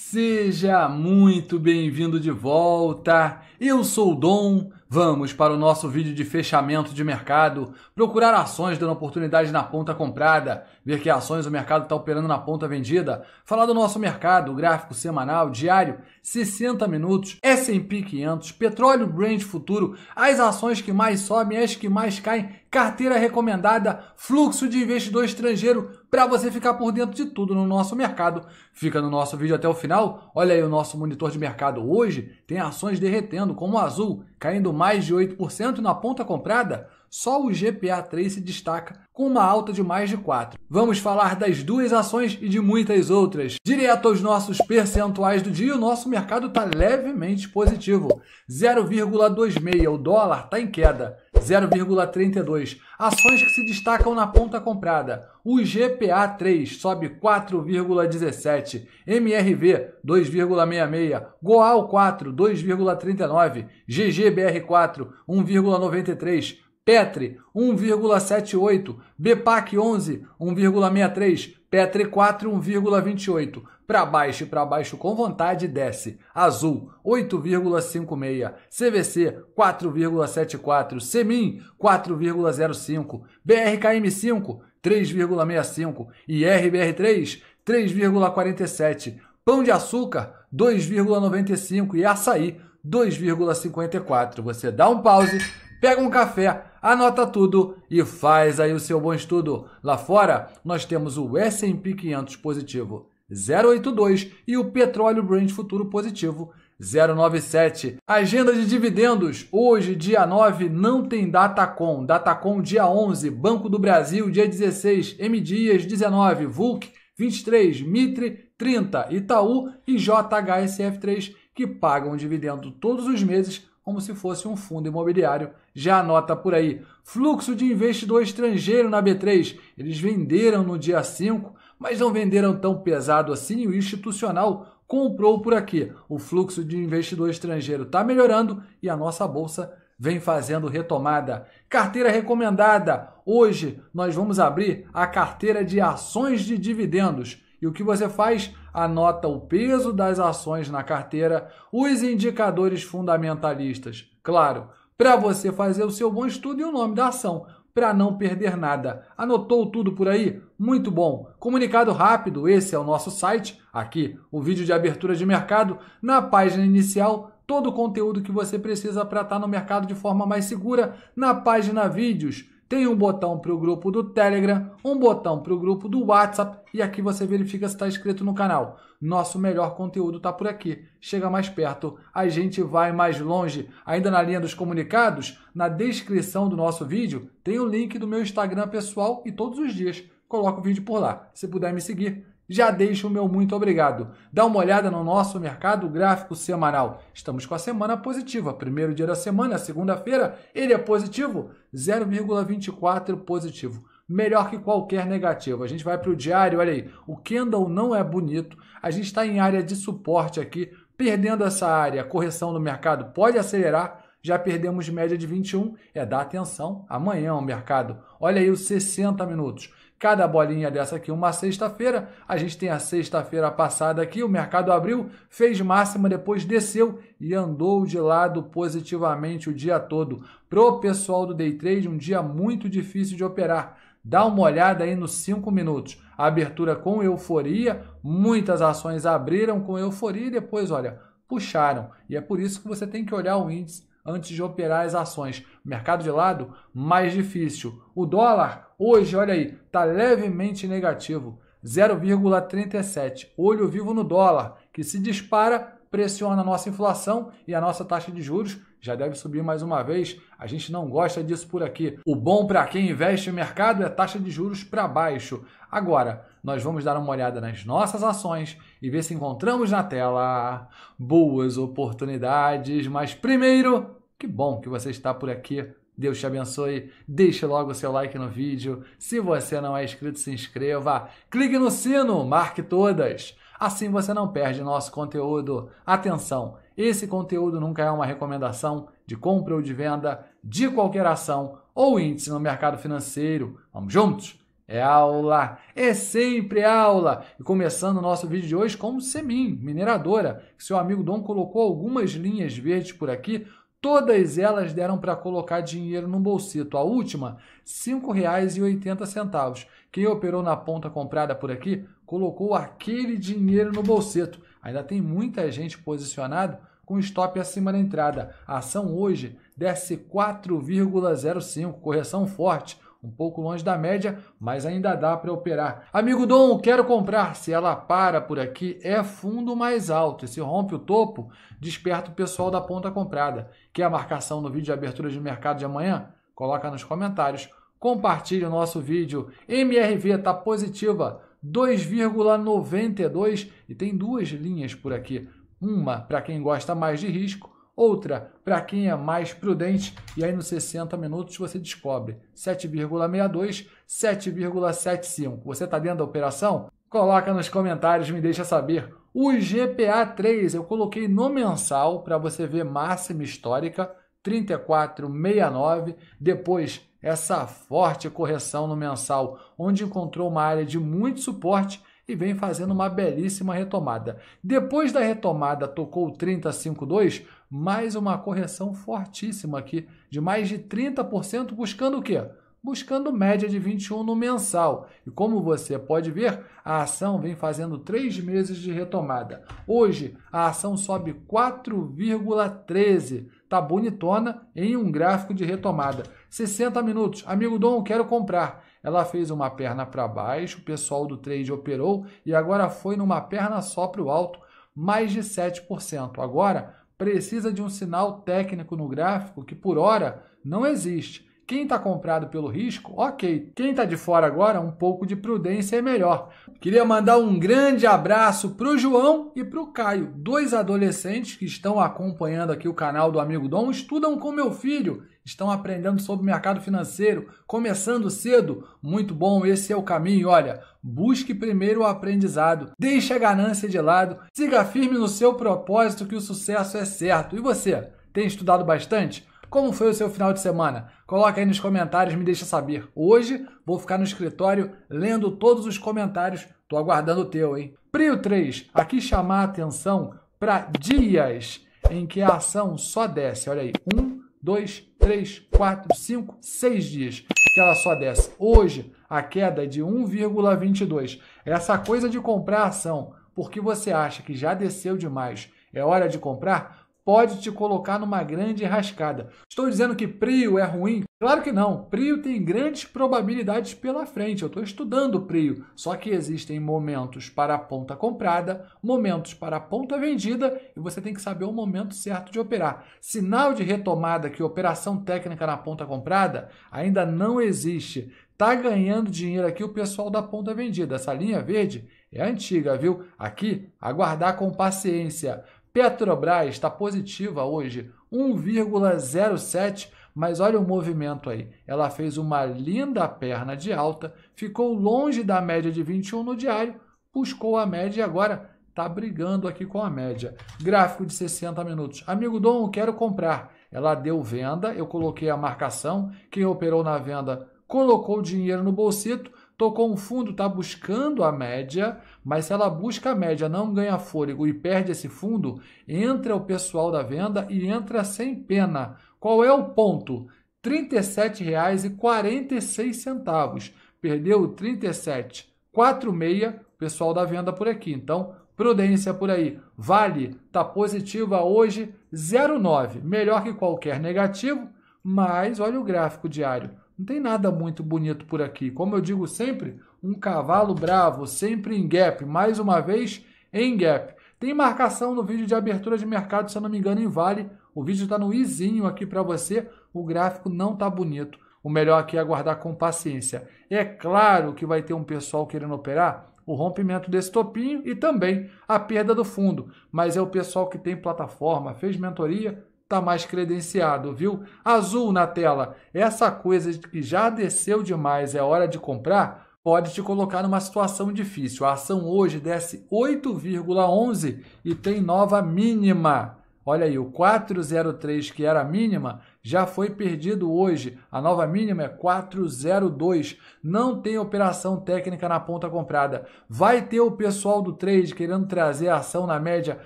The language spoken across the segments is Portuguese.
Seja muito bem-vindo de volta. Eu sou o Dom, Vamos para o nosso vídeo de fechamento de mercado, procurar ações dando oportunidade na ponta comprada, ver que ações o mercado está operando na ponta vendida, falar do nosso mercado, gráfico semanal, diário, 60 minutos, S&P 500, petróleo Brent futuro, as ações que mais sobem, as que mais caem, carteira recomendada, fluxo de investidor estrangeiro, para você ficar por dentro de tudo no nosso mercado. Fica no nosso vídeo até o final, olha aí o nosso monitor de mercado hoje, tem ações derretendo como o azul, caindo mais de 8% na ponta comprada, só o GPA 3 se destaca com uma alta de mais de 4. Vamos falar das duas ações e de muitas outras. Direto aos nossos percentuais do dia, o nosso mercado está levemente positivo. 0,26 o dólar está em queda. 0,32. Ações que se destacam na ponta comprada. O GPA3 sobe 4,17. MRV 2,66. Goal 4 2,39. GGBR4 1,93. Petri 1,78, BPAC 11 1,63, Petri 4, 1,28. Para baixo e para baixo com vontade, desce. Azul, 8,56. CVC, 4,74. Semin, 4,05. BRKM5, 3,65. E RBR3, 3,47. Pão de açúcar, 2,95. E açaí, 2,54. Você dá um pause pega um café, anota tudo e faz aí o seu bom estudo. Lá fora, nós temos o S&P 500 positivo 082 e o petróleo Brent futuro positivo 097. Agenda de dividendos. Hoje, dia 9, não tem Datacom. Datacom dia 11, Banco do Brasil dia 16, M Dias 19, Vulc 23, Mitre 30, Itaú e JHSF3 que pagam dividendo todos os meses como se fosse um fundo imobiliário. Já anota por aí. Fluxo de investidor estrangeiro na B3. Eles venderam no dia 5, mas não venderam tão pesado assim. O institucional comprou por aqui. O fluxo de investidor estrangeiro está melhorando e a nossa bolsa vem fazendo retomada. Carteira recomendada. Hoje nós vamos abrir a carteira de ações de dividendos. E o que você faz? anota o peso das ações na carteira, os indicadores fundamentalistas. Claro, para você fazer o seu bom estudo e o nome da ação, para não perder nada. Anotou tudo por aí? Muito bom. Comunicado rápido, esse é o nosso site. Aqui, o vídeo de abertura de mercado. Na página inicial, todo o conteúdo que você precisa para estar tá no mercado de forma mais segura. Na página vídeos, tem um botão para o grupo do Telegram, um botão para o grupo do WhatsApp e aqui você verifica se está inscrito no canal. Nosso melhor conteúdo está por aqui. Chega mais perto, a gente vai mais longe. Ainda na linha dos comunicados, na descrição do nosso vídeo tem o link do meu Instagram pessoal e todos os dias coloco o vídeo por lá. Se puder me seguir, já deixo o meu muito obrigado. Dá uma olhada no nosso mercado gráfico semanal. Estamos com a semana positiva. Primeiro dia da semana, segunda-feira, ele é positivo, 0,24 positivo. Melhor que qualquer negativo. A gente vai para o diário, olha aí. O candle não é bonito. A gente está em área de suporte aqui. Perdendo essa área, a correção no mercado pode acelerar. Já perdemos média de 21. É dar atenção. Amanhã o é mercado. Olha aí os 60 minutos. Cada bolinha dessa aqui, uma sexta-feira. A gente tem a sexta-feira passada aqui, o mercado abriu, fez máxima, depois desceu e andou de lado positivamente o dia todo. Pro pessoal do day trade, um dia muito difícil de operar. Dá uma olhada aí nos 5 minutos. abertura com euforia, muitas ações abriram com euforia e depois, olha, puxaram. E é por isso que você tem que olhar o índice antes de operar as ações. Mercado de lado, mais difícil. O dólar, hoje, olha aí, está levemente negativo, 0,37. Olho vivo no dólar, que se dispara, pressiona a nossa inflação e a nossa taxa de juros já deve subir mais uma vez. A gente não gosta disso por aqui. O bom para quem investe em mercado é taxa de juros para baixo. Agora, nós vamos dar uma olhada nas nossas ações e ver se encontramos na tela boas oportunidades. Mas primeiro, que bom que você está por aqui. Deus te abençoe. Deixe logo o seu like no vídeo. Se você não é inscrito, se inscreva. Clique no sino, marque todas. Assim você não perde nosso conteúdo. Atenção, esse conteúdo nunca é uma recomendação de compra ou de venda de qualquer ação ou índice no mercado financeiro. Vamos juntos? É aula, é sempre aula. E começando o nosso vídeo de hoje com semin mineradora. Seu amigo Dom colocou algumas linhas verdes por aqui Todas elas deram para colocar dinheiro no bolsito. A última, R$ 5,80. Quem operou na ponta comprada por aqui colocou aquele dinheiro no bolsito. Ainda tem muita gente posicionada com stop acima da entrada. A ação hoje desce 4,05, correção forte um pouco longe da média, mas ainda dá para operar. Amigo Dom, quero comprar. Se ela para por aqui, é fundo mais alto. E se rompe o topo, desperta o pessoal da ponta comprada. Quer a marcação no vídeo de abertura de mercado de amanhã? Coloca nos comentários. Compartilhe o nosso vídeo. MRV está positiva, 2,92 e tem duas linhas por aqui. Uma para quem gosta mais de risco outra para quem é mais prudente, e aí nos 60 minutos você descobre 7,62, 7,75. Você está dentro da operação? Coloca nos comentários, me deixa saber. O GPA3 eu coloquei no mensal para você ver máxima histórica 34,69, depois essa forte correção no mensal, onde encontrou uma área de muito suporte e vem fazendo uma belíssima retomada. Depois da retomada, tocou 35,2 mais uma correção fortíssima aqui, de mais de 30%, buscando o quê? Buscando média de 21 no mensal. E como você pode ver, a ação vem fazendo três meses de retomada. Hoje, a ação sobe 4,13. Tá bonitona em um gráfico de retomada. 60 minutos. Amigo Dom, quero comprar. Ela fez uma perna para baixo, o pessoal do trade operou e agora foi numa perna só para o alto, mais de 7%. Agora precisa de um sinal técnico no gráfico que, por hora, não existe. Quem está comprado pelo risco, ok. Quem está de fora agora, um pouco de prudência é melhor. Queria mandar um grande abraço para o João e para o Caio, dois adolescentes que estão acompanhando aqui o canal do Amigo Dom, estudam com meu filho estão aprendendo sobre o mercado financeiro, começando cedo. Muito bom, esse é o caminho. Olha, busque primeiro o aprendizado, deixe a ganância de lado, siga firme no seu propósito que o sucesso é certo. E você, tem estudado bastante? Como foi o seu final de semana? Coloca aí nos comentários, me deixa saber. Hoje vou ficar no escritório lendo todos os comentários. Tô aguardando o teu, hein? Prio 3, aqui chamar a atenção para dias em que a ação só desce. Olha aí, 1, um, dois, três, quatro, cinco, seis dias que ela só desce. Hoje, a queda é de 1,22. Essa coisa de comprar ação porque você acha que já desceu demais, é hora de comprar? pode te colocar numa grande rascada. Estou dizendo que Prio é ruim? Claro que não. Prio tem grandes probabilidades pela frente. Eu estou estudando Prio. Só que existem momentos para a ponta comprada, momentos para a ponta vendida e você tem que saber o momento certo de operar. Sinal de retomada que operação técnica na ponta comprada ainda não existe. Tá ganhando dinheiro aqui o pessoal da ponta vendida. Essa linha verde é antiga, viu? Aqui, aguardar com paciência. Petrobras está positiva hoje, 1,07, mas olha o movimento aí. Ela fez uma linda perna de alta, ficou longe da média de 21 no diário, buscou a média e agora está brigando aqui com a média. Gráfico de 60 minutos. Amigo Dom, quero comprar. Ela deu venda, eu coloquei a marcação, quem operou na venda colocou o dinheiro no bolsito, Tocou um fundo, está buscando a média, mas se ela busca a média, não ganha fôlego e perde esse fundo, entra o pessoal da venda e entra sem pena. Qual é o ponto? R$ 37,46. Perdeu R$ 37,46, pessoal da venda por aqui. Então, prudência por aí. Vale tá positiva hoje 0,9, melhor que qualquer negativo, mas olha o gráfico diário. Não tem nada muito bonito por aqui. Como eu digo sempre, um cavalo bravo, sempre em gap. Mais uma vez, em gap. Tem marcação no vídeo de abertura de mercado, se eu não me engano, em Vale. O vídeo está no izinho aqui para você. O gráfico não está bonito. O melhor aqui é aguardar com paciência. É claro que vai ter um pessoal querendo operar o rompimento desse topinho e também a perda do fundo. Mas é o pessoal que tem plataforma, fez mentoria, tá mais credenciado, viu? Azul na tela. Essa coisa de que já desceu demais, é hora de comprar, pode te colocar numa situação difícil. A ação hoje desce 8,11 e tem nova mínima. Olha aí, o 403 que era a mínima já foi perdido hoje. A nova mínima é 402. Não tem operação técnica na ponta comprada. Vai ter o pessoal do trade querendo trazer a ação na média,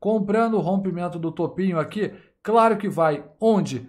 comprando o rompimento do topinho aqui Claro que vai onde? R$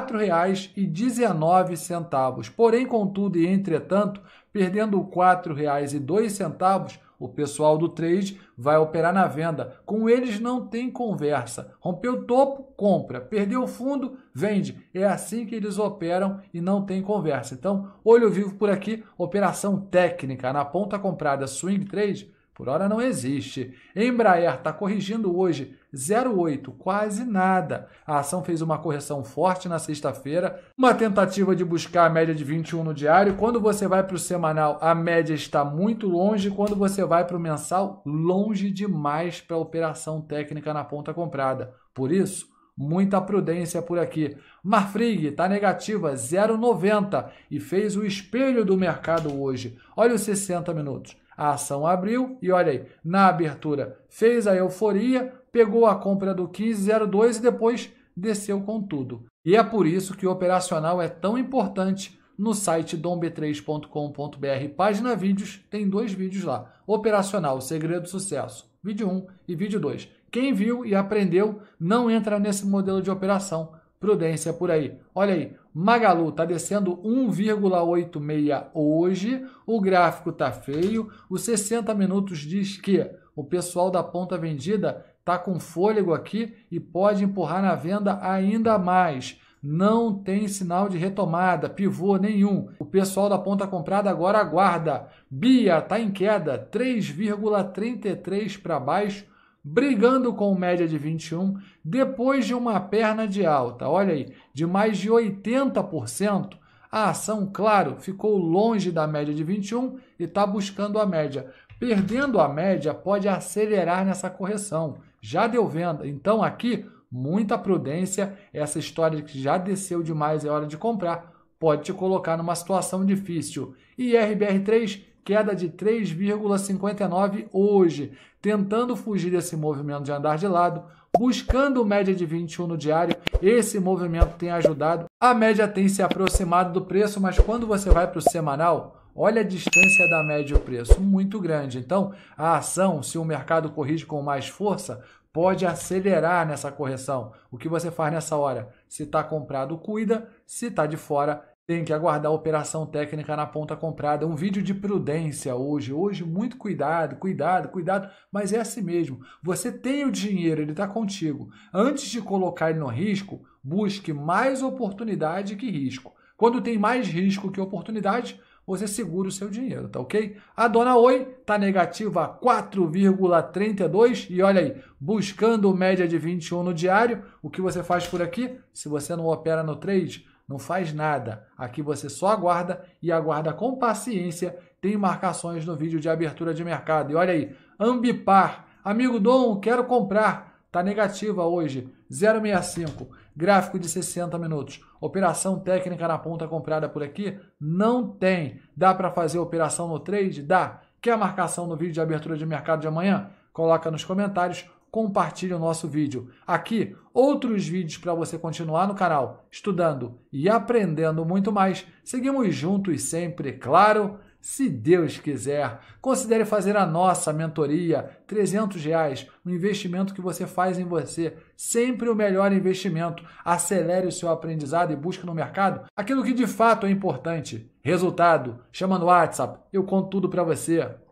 4,19. Porém, contudo e entretanto, perdendo R$ 4,02, o pessoal do trade vai operar na venda. Com eles não tem conversa. Rompeu o topo, compra. Perdeu o fundo, vende. É assim que eles operam e não tem conversa. Então, olho vivo por aqui, operação técnica na ponta comprada swing trade por hora não existe. Embraer está corrigindo hoje 0,8, quase nada. A ação fez uma correção forte na sexta-feira, uma tentativa de buscar a média de 21 no diário. Quando você vai para o semanal, a média está muito longe. Quando você vai para o mensal, longe demais para a operação técnica na ponta comprada. Por isso, muita prudência por aqui. Marfrig está negativa 0,90 e fez o espelho do mercado hoje. Olha os 60 minutos. A ação abriu e olha aí, na abertura fez a euforia, pegou a compra do 1502 e depois desceu com tudo. E é por isso que o operacional é tão importante no site domb3.com.br, página vídeos, tem dois vídeos lá. Operacional, segredo do sucesso, vídeo 1 e vídeo 2. Quem viu e aprendeu não entra nesse modelo de operação prudência por aí. Olha aí, Magalu está descendo 1,86 hoje, o gráfico está feio, os 60 minutos diz que o pessoal da ponta vendida está com fôlego aqui e pode empurrar na venda ainda mais. Não tem sinal de retomada, pivô nenhum. O pessoal da ponta comprada agora aguarda. Bia está em queda, 3,33 para baixo brigando com média de 21, depois de uma perna de alta, olha aí, de mais de 80%, a ação, claro, ficou longe da média de 21 e está buscando a média. Perdendo a média, pode acelerar nessa correção. Já deu venda. Então, aqui, muita prudência. Essa história de que já desceu demais, é hora de comprar, pode te colocar numa situação difícil. E RBR3 queda de 3,59 hoje, tentando fugir desse movimento de andar de lado, buscando média de 21 no diário. Esse movimento tem ajudado. A média tem se aproximado do preço, mas quando você vai para o semanal, olha a distância da média e o preço, muito grande. Então, a ação, se o mercado corrige com mais força, pode acelerar nessa correção. O que você faz nessa hora? Se está comprado, cuida. Se está de fora, tem que aguardar a operação técnica na ponta comprada. É um vídeo de prudência hoje. Hoje, muito cuidado, cuidado, cuidado. Mas é assim mesmo. Você tem o dinheiro, ele está contigo. Antes de colocar ele no risco, busque mais oportunidade que risco. Quando tem mais risco que oportunidade, você segura o seu dinheiro, tá ok? A dona Oi está negativa 4,32 e olha aí, buscando média de 21 no diário, o que você faz por aqui? Se você não opera no trade, não faz nada. Aqui você só aguarda e aguarda com paciência. Tem marcações no vídeo de abertura de mercado. E olha aí, Ambipar. Amigo Dom, quero comprar. Tá negativa hoje, 0,65. Gráfico de 60 minutos. Operação técnica na ponta comprada por aqui? Não tem. Dá para fazer operação no trade? Dá. Quer marcação no vídeo de abertura de mercado de amanhã? Coloca nos comentários compartilhe o nosso vídeo. Aqui, outros vídeos para você continuar no canal, estudando e aprendendo muito mais. Seguimos juntos sempre, claro, se Deus quiser. Considere fazer a nossa mentoria, 300 reais, um investimento que você faz em você, sempre o melhor investimento. Acelere o seu aprendizado e busque no mercado aquilo que de fato é importante. Resultado, chama no WhatsApp, eu conto tudo para você.